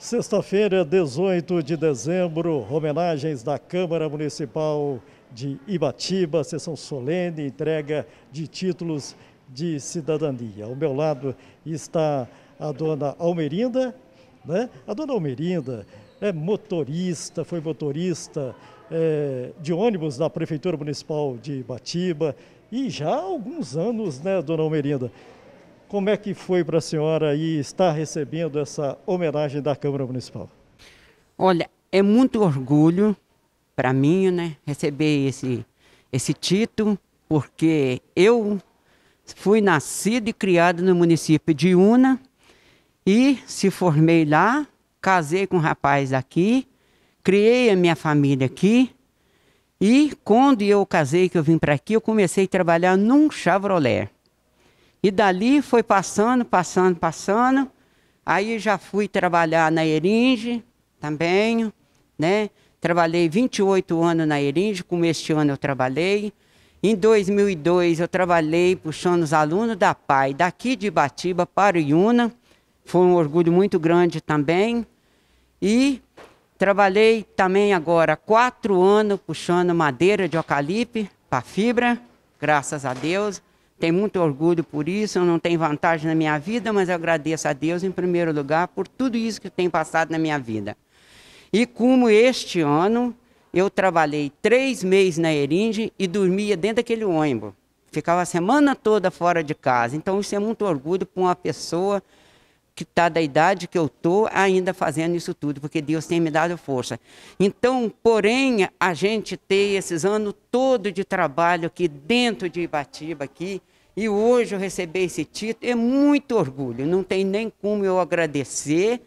Sexta-feira, 18 de dezembro, homenagens da Câmara Municipal de Ibatiba, sessão solene, entrega de títulos de cidadania. Ao meu lado está a dona Almerinda, né? A dona Almerinda é motorista, foi motorista é, de ônibus da Prefeitura Municipal de Ibatiba e já há alguns anos, né, dona Almerinda? Como é que foi para a senhora aí estar recebendo essa homenagem da Câmara Municipal? Olha, é muito orgulho para mim, né, receber esse, esse título, porque eu fui nascido e criado no município de Una e se formei lá, casei com um rapaz aqui, criei a minha família aqui. E quando eu casei, que eu vim para aqui, eu comecei a trabalhar num Chevrolet. E dali foi passando, passando, passando. Aí já fui trabalhar na Eringe também, né? Trabalhei 28 anos na Eringe, como este ano eu trabalhei. Em 2002 eu trabalhei puxando os alunos da PAI daqui de Batiba para Iuna. Foi um orgulho muito grande também. E trabalhei também agora quatro anos puxando madeira de eucalipto para fibra, graças a Deus. Tenho muito orgulho por isso, eu não tenho vantagem na minha vida, mas eu agradeço a Deus em primeiro lugar por tudo isso que tem passado na minha vida. E como este ano eu trabalhei três meses na Erinde e dormia dentro daquele ônibus. Ficava a semana toda fora de casa. Então isso é muito orgulho para uma pessoa que está da idade que eu estou ainda fazendo isso tudo, porque Deus tem me dado força. Então, porém, a gente tem esses anos todo de trabalho aqui dentro de Ibatiba aqui, e hoje eu receber esse título é muito orgulho, não tem nem como eu agradecer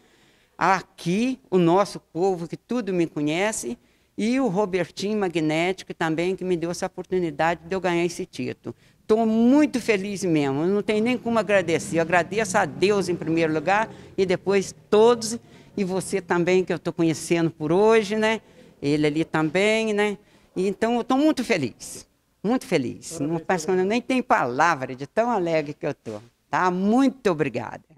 aqui o nosso povo que tudo me conhece e o Robertinho Magnético também que me deu essa oportunidade de eu ganhar esse título. Estou muito feliz mesmo, não tem nem como agradecer. Eu agradeço a Deus em primeiro lugar e depois todos e você também que eu estou conhecendo por hoje, né? Ele ali também, né? Então eu estou muito feliz, muito feliz. Parabéns, não parece que eu nem tenho palavra de tão alegre que eu estou. Tá? Muito obrigada.